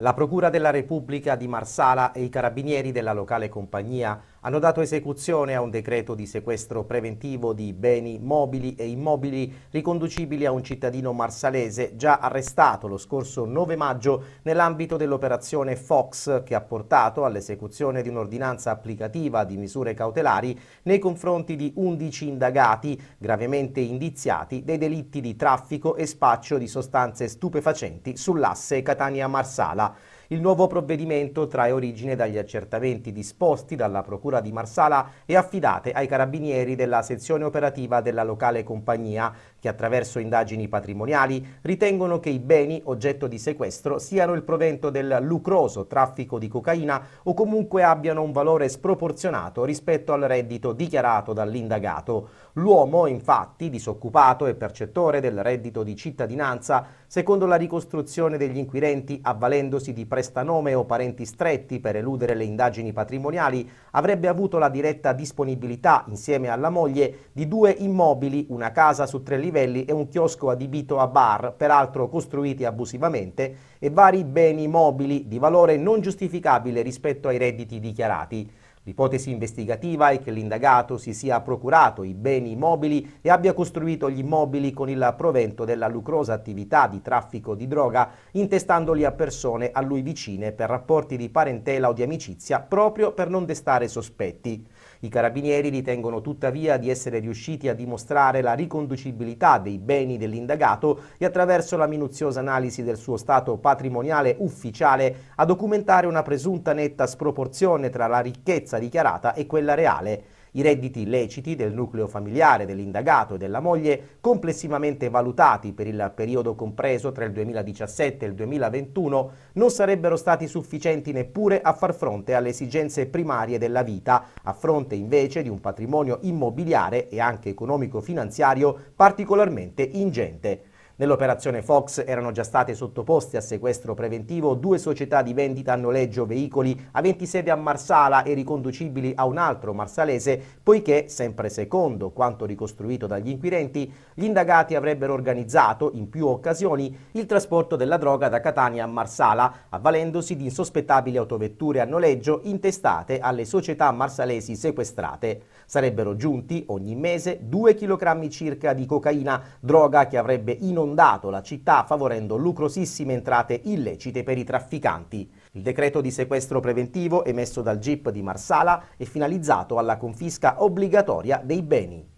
La Procura della Repubblica di Marsala e i carabinieri della locale compagnia hanno dato esecuzione a un decreto di sequestro preventivo di beni mobili e immobili riconducibili a un cittadino marsalese già arrestato lo scorso 9 maggio nell'ambito dell'operazione Fox che ha portato all'esecuzione di un'ordinanza applicativa di misure cautelari nei confronti di 11 indagati gravemente indiziati dei delitti di traffico e spaccio di sostanze stupefacenti sull'asse Catania-Marsala. Il nuovo provvedimento trae origine dagli accertamenti disposti dalla Procura di Marsala e affidate ai carabinieri della sezione operativa della locale compagnia, che attraverso indagini patrimoniali ritengono che i beni oggetto di sequestro siano il provento del lucroso traffico di cocaina o comunque abbiano un valore sproporzionato rispetto al reddito dichiarato dall'indagato. L'uomo, infatti, disoccupato e percettore del reddito di cittadinanza, secondo la ricostruzione degli inquirenti avvalendosi di prestanome o parenti stretti per eludere le indagini patrimoniali, avrebbe avuto la diretta disponibilità, insieme alla moglie, di due immobili, una casa su tre livelli e un chiosco adibito a bar, peraltro costruiti abusivamente, e vari beni mobili di valore non giustificabile rispetto ai redditi dichiarati. L'ipotesi investigativa è che l'indagato si sia procurato i beni immobili e abbia costruito gli immobili con il provento della lucrosa attività di traffico di droga, intestandoli a persone a lui vicine per rapporti di parentela o di amicizia proprio per non destare sospetti. I carabinieri ritengono tuttavia di essere riusciti a dimostrare la riconducibilità dei beni dell'indagato e attraverso la minuziosa analisi del suo stato patrimoniale ufficiale a documentare una presunta netta sproporzione tra la ricchezza differenza dichiarata e quella reale. I redditi illeciti del nucleo familiare dell'indagato e della moglie, complessivamente valutati per il periodo compreso tra il 2017 e il 2021, non sarebbero stati sufficienti neppure a far fronte alle esigenze primarie della vita, a fronte invece di un patrimonio immobiliare e anche economico-finanziario particolarmente ingente. Nell'operazione Fox erano già state sottoposte a sequestro preventivo due società di vendita a noleggio veicoli aventi sede a Marsala e riconducibili a un altro marsalese, poiché, sempre secondo quanto ricostruito dagli inquirenti, gli indagati avrebbero organizzato in più occasioni il trasporto della droga da Catania a Marsala, avvalendosi di insospettabili autovetture a noleggio intestate alle società marsalesi sequestrate. Sarebbero giunti ogni mese 2 kg circa di cocaina, droga che avrebbe inondato sfondato la città favorendo lucrosissime entrate illecite per i trafficanti. Il decreto di sequestro preventivo emesso dal GIP di Marsala è finalizzato alla confisca obbligatoria dei beni.